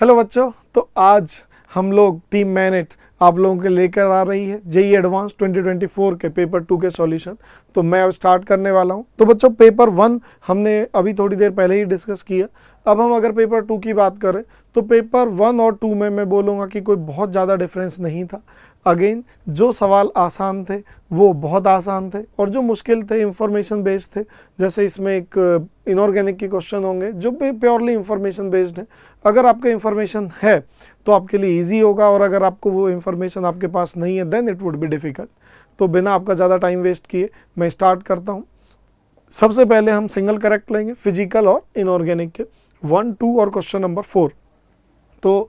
Hello बच्चों तो आज हम लोग टीम मैनेट आप लोगों के लेकर आ रही है जेई एडवांस 2024 के पेपर टू के सॉल्यूशन तो मैं अब स्टार्ट करने वाला हूं तो बच्चों पेपर वन हमने अभी थोड़ी देर पहले ही डिस्कस किया अब हम अगर पेपर टू की बात करें तो पेपर वन और टू में मैं बोलूँगा कि कोई बहुत ज़्यादा डिफरेंस नहीं था अगेन जो सवाल आसान थे वो बहुत आसान थे और जो मुश्किल थे इंफॉर्मेशन बेस्ड थे जैसे इसमें एक इनऑर्गेनिक uh, के क्वेश्चन होंगे जो प्योरली इंफॉर्मेशन बेस्ड है अगर आपके इंफॉर्मेशन है तो आपके लिए इजी होगा और अगर आपको वो इंफॉर्मेशन आपके पास नहीं है then it would be difficult तो बिना आपका ज़्यादा टाइम वेस्ट किए मैं स्टार्ट करता हूँ सबसे पहले हम सिंगल करेक्ट लेंगे फिजिकल और इनऑर्गेनिक के वन टू और क्वेश्चन नंबर फोर तो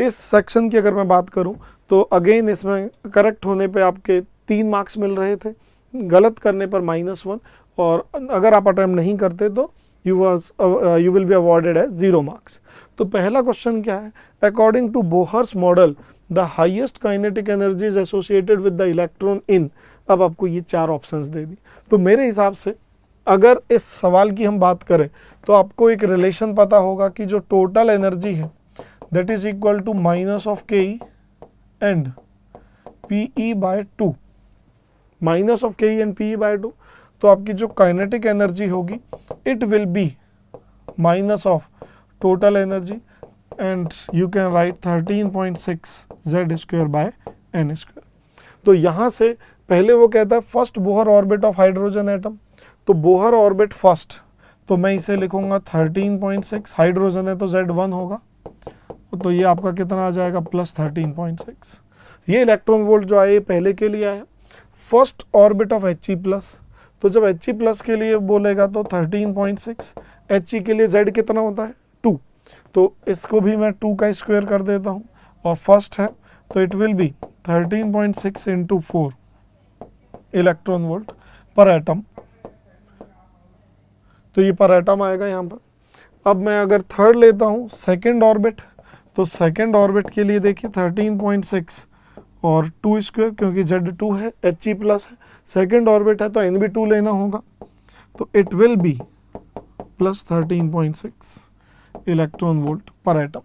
इस सेक्शन की अगर मैं बात करूं तो अगेन इसमें करेक्ट होने पे आपके तीन मार्क्स मिल रहे थे गलत करने पर माइनस वन और अगर आप अटैम्प्ट नहीं करते तो you was you will be awarded है ज़ीरो मार्क्स तो पहला क्वेश्चन क्या है according to Bohr's model the highest kinetic energy is associated with the electron in अब आपको ये चार ऑप्शन दे दी तो मेरे हिसाब से अगर इस सवाल की हम बात करें तो आपको एक रिलेशन पता होगा कि जो टोटल एनर्जी है that is equal to minus of K E and P E by two minus of K E and P E by two तो आपकी जो काइनेटिक एनर्जी होगी it will be minus of total energy and you can write 13.6 point six Z square by N square तो यहाँ से पहले वो कहता है first Bohr orbit of hydrogen atom तो बोहर ऑर्बिट फर्स्ट तो मैं इसे लिखूंगा 13.6 हाइड्रोजन है तो Z1 होगा तो ये आपका कितना आ जाएगा प्लस 13.6 ये इलेक्ट्रॉन वोल्ट जो आए पहले के लिए आया first orbit of H plus तो जब एच प्लस e के लिए बोलेगा तो 13.6 पॉइंट e के लिए Z कितना होता है टू तो इसको भी मैं टू का स्क्वायर कर देता हूँ और फर्स्ट है तो it will be thirteen point six into four electron volt per atom तो ये पैराटम आएगा यहाँ पर अब मैं अगर थर्ड लेता हूँ सेकेंड ऑर्बिट तो सेकेंड ऑर्बिट के लिए देखिए थर्टीन पॉइंट सिक्स और टू स्क्वेयर क्योंकि जेड टू है एच ई प्लस है सेकेंड ऑर्बिट है तो एन बी टू लेना होगा तो it will be plus thirteen point six electron volt per atom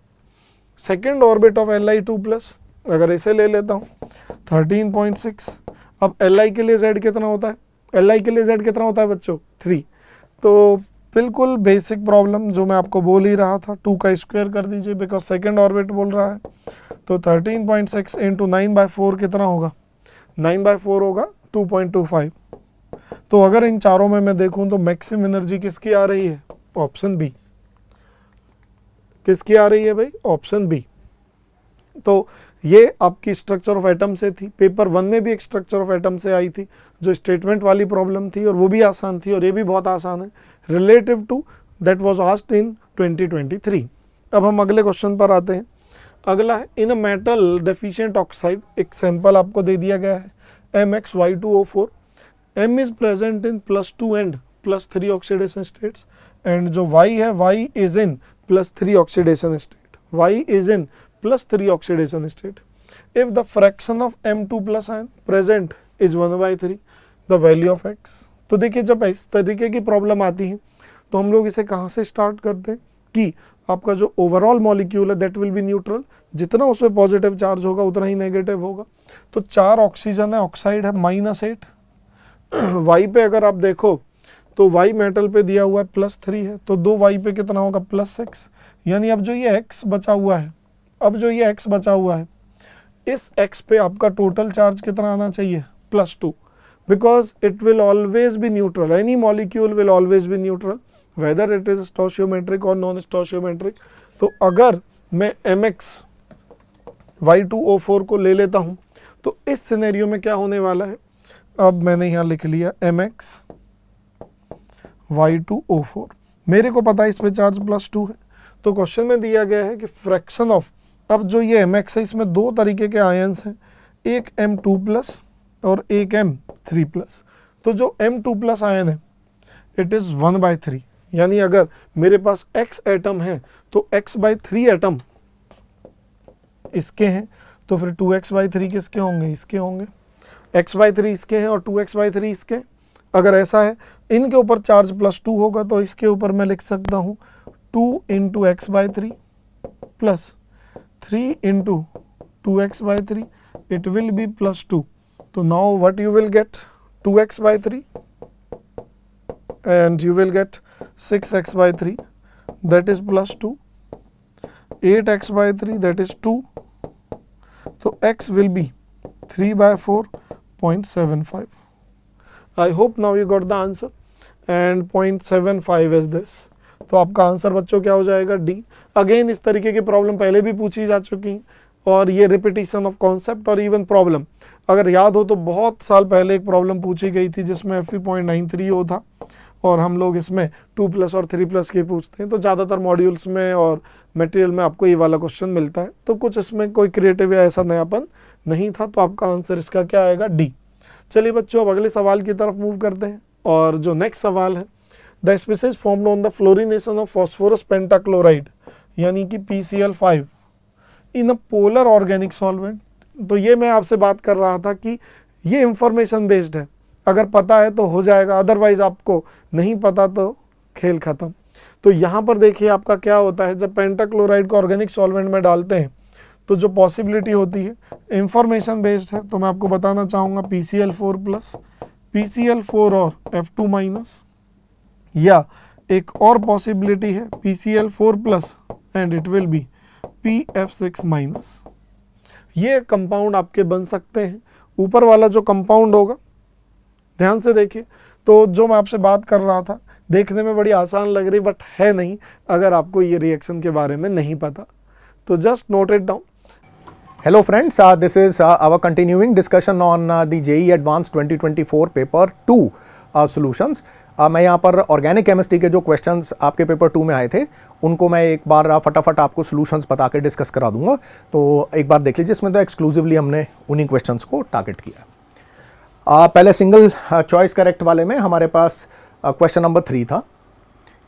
second orbit of L I two plus अगर इसे ले लेता हूँ थर्टीन पॉइंट सिक्स अब एल आई के लिए जेड कितना होता है एल आई के लिए जेड कितना होता है बच्चों थ्री तो बिल्कुल बेसिक प्रॉब्लम जो मैं आपको बोल ही रहा था टू का स्क्वायर कर दीजिए बिकॉज सेकेंड ऑर्बिट बोल रहा है तो thirteen point six into nine by four कितना होगा नाइन बाई फोर होगा टू पॉइंट टू फाइव तो अगर इन चारों में मैं देखूं तो मैक्सिमम एनर्जी किसकी आ रही है ऑप्शन बी किसकी आ रही है भाई ऑप्शन बी तो ये आपकी स्ट्रक्चर ऑफ एटम से थी पेपर वन में भी एक स्ट्रक्चर ऑफ एटम से आई थी जो स्टेटमेंट वाली प्रॉब्लम थी और वो भी आसान थी और ये भी बहुत आसान है relative to that was asked in 2023 अब हम अगले क्वेश्चन पर आते हैं अगला है इन मेटल डेफिशिएंट ऑक्साइड एक सैंपल आपको दे दिया गया है M X Y two O four M is present in plus two and plus three oxidation states and जो वाई है Y is in plus three oxidation state Y is in plus 3 oxidation state. If the fraction of M2 plus ion present is 1 by 3, the value of X. तो देखिए जब इस तरीके की problem आती है तो हम लोग इसे कहाँ से स्टार्ट करते हैं कि आपका जो ओवरऑल मॉलिक्यूल है दैट विल बी न्यूट्रल जितना उसमें पॉजिटिव चार्ज होगा उतना ही नेगेटिव होगा तो चार ऑक्सीजन है ऑक्साइड है माइनस एट वाई पे अगर आप देखो तो वाई मेटल पे दिया हुआ है प्लस थ्री है तो दो वाई पे कितना होगा प्लस सिक्स यानी अब जो ये एक्स बचा हुआ है अब जो ये एक्स बचा हुआ है इस एक्स पे आपका टोटल चार्ज कितना आना चाहिए plus two because it will always be neutral any molecule will always be neutral whether it is stoichiometric और नॉन स्टोशियोमेट्रिक तो अगर मैं M X Y two O four को ले लेता हूँ तो इस सिनेरियो में क्या होने वाला है अब मैंने यहाँ लिख लिया M X Y two O four मेरे को पता है इस पर चार्ज प्लस टू है तो क्वेश्चन में दिया गया है कि फ्रैक्शन ऑफ अब जो ये एम एक्स है इसमें दो तरीके के आयंस हैं एक एम टू प्लस और एक एम थ्री प्लस तो जो एम टू प्लस आयन है it is one by three यानी अगर मेरे पास एक्स एटम है तो एक्स बाई थ्री एटम इसके हैं तो फिर टू एक्स बाई थ्री किसके होंगे इसके होंगे एक्स बाई थ्री इसके हैं और टू एक्स बाई थ्री इसके अगर ऐसा है इनके ऊपर चार्ज प्लस टू होगा तो इसके ऊपर मैं लिख सकता हूँ two into X by three plus 3 into 2x by 3 it will be plus 2. So, now what you will get 2x by 3 and you will get 6x by 3 that is plus 2 8x by 3 that is 2. So, x will be 3 by 4.75. I hope now you got the answer and 0.75 is this. तो आपका answer बच्चों क्या हो जाएगा D again इस तरीके की problem पहले भी पूछी जा चुकी हैं और ये रिपीटिशन ऑफ कॉन्सेप्ट और इवन प्रॉब्लम अगर याद हो तो बहुत साल पहले एक प्रॉब्लम पूछी गई थी जिसमें एफ पॉइंट नाइन थ्री था और हम लोग इसमें टू प्लस और थ्री प्लस के पूछते हैं तो ज़्यादातर मॉड्यूल्स में और मटेरियल में आपको ये वाला क्वेश्चन मिलता है तो कुछ इसमें कोई क्रिएटिव या ऐसा नयापन नहीं था तो आपका आंसर इसका क्या आएगा डी चलिए बच्चों अब अगले सवाल की तरफ मूव करते हैं और जो नेक्स्ट सवाल है the species formed on the fluorination of phosphorus pentachloride यानी कि P C L five in a polar organic solvent तो ये मैं आपसे बात कर रहा था कि ये इंफॉर्मेशन बेस्ड है अगर पता है तो हो जाएगा अदरवाइज आपको नहीं पता तो खेल ख़त्म तो यहाँ पर देखिए आपका क्या होता है जब पेंटाक्लोराइड को ऑर्गेनिक सॉल्वेंट में डालते हैं तो जो पॉसिबिलिटी होती है इंफॉर्मेशन बेस्ड है तो मैं आपको बताना चाहूँगा P C L four plus P C L four और एफ टू माइनस या एक और पॉसिबिलिटी है P C L four plus and it will be P F six minus ये कंपाउंड आपके बन सकते हैं ऊपर वाला जो कंपाउंड होगा ध्यान से देखिए तो जो मैं आपसे बात कर रहा था देखने में बड़ी आसान लग रही बट है नहीं अगर आपको ये रिएक्शन के बारे में नहीं पता तो just note it down hello friends this is our continuing discussion on discussion JEE advance uh, the JE Advanced 2024 paper 2 आ, मैं यहाँ पर ऑर्गेनिक केमिस्ट्री के जो क्वेश्चंस आपके पेपर टू में आए थे उनको मैं एक बार फटाफट आपको सोल्यूशन बता के डिस्कस करा दूंगा तो एक बार देख लीजिए इसमें तो एक्सक्लूसिवली हमने उन्हीं क्वेश्चंस को टारगेट किया आ, पहले सिंगल चॉइस करेक्ट वाले में हमारे पास क्वेश्चन नंबर थ्री था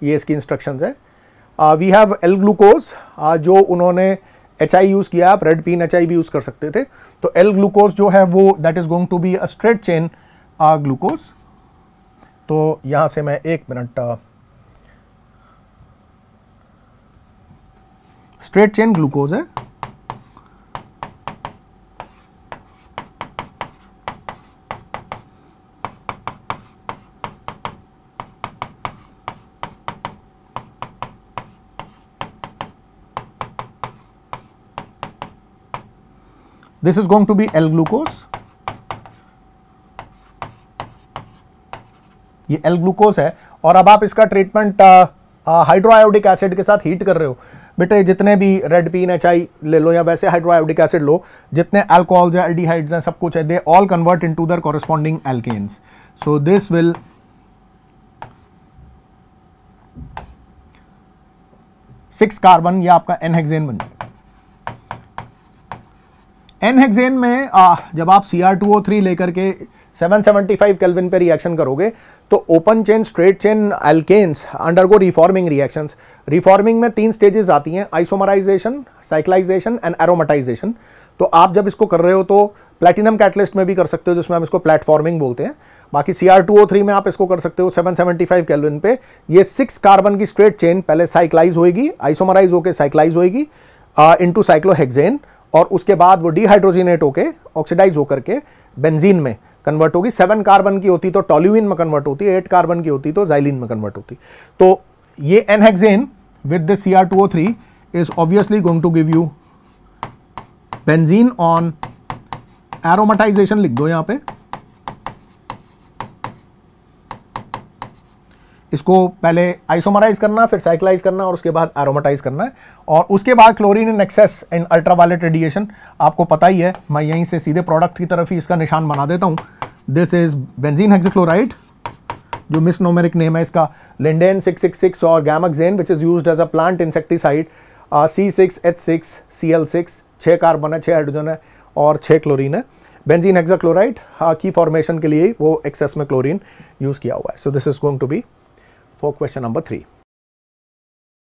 ये इसकी इंस्ट्रक्शन है वी हैव एल ग्लूकोज जो उन्होंने एच आई यूज़ किया आप रेड पीन एच आई भी यूज़ कर सकते थे तो एल ग्लूकोज जो है वो that is going to be a straight chain glucose तो यहाँ से मैं एक मिनट स्ट्रेट चेन ग्लूकोज है this is going to be L glucose ये एल ग्लूकोज है और अब आप इसका ट्रीटमेंट हाइड्रोआयोडिक एसिड के साथ हीट कर रहे हो बेटे जितने भी रेड पीन एच आई ले लो या वैसे हाइड्रोआयोडिक एसिड लो जितने एल्कोहल्स हैं एल्डिहाइड्स हैं सब कुछ है they all convert into their corresponding alkanes so this will six carbon या आपका एनहेक्जेन बन जाए एनहेक्जेन में आ, जब आप C R two O three लेकर के 775 केल्विन पे रिएक्शन करोगे तो open chain straight chain alkanes undergo reforming reactions reforming में तीन स्टेजेस आती हैं आइसोमराइजेशन साइक्लाइजेशन एंड एरोमेटाइजेशन तो आप जब इसको कर रहे हो तो प्लेटिनम कैटलिस्ट में भी कर सकते हो जिसमें हम इसको प्लेटफॉर्मिंग बोलते हैं बाकी C R two O three में आप इसको कर सकते हो 775 कैलविन पे ये सिक्स कार्बन की स्ट्रेट चेन पहले साइक्लाइज होएगी आइसोमराइज होकर साइक्लाइज होएगी इंटू साइक्लोहेक्जेन और उसके बाद वो डिहाइड्रोजिनेट होके ऑक्सीडाइज होकर के बेंजीन में कन्वर्ट होगी सेवन कार्बन की होती तो टॉल्यूविन में कन्वर्ट होती एट कार्बन की होती तो जाइलिन में कन्वर्ट होती तो ये n hexane two O three is obviously going to give you benzene on aromatization लिख दो यहां पे इसको पहले आइसोमराइज करना फिर साइक्लाइज करना और उसके बाद एरोमाटाइज़ करना है और उसके बाद chlorine in excess and ultraviolet radiation आपको पता ही है मैं यहीं से सीधे प्रोडक्ट की तरफ ही इसका निशान बना देता हूँ दिस इज बेंजीन हेक्सिक्लोराइड जो मिस नोमेरिक नेम है इसका लिंडेन सिक्स सिक्स सिक्स और gammexane which is use as a plant insecticide C six H six C L six छः कार्बन है छः हाइड्रोजन है और छः क्लोरीन है बेंजीन हेक्साक्लोराइड की फॉर्मेशन के लिए वो एक्सेस में क्लोरीन यूज़ किया हुआ है so this is going to be for question number 3.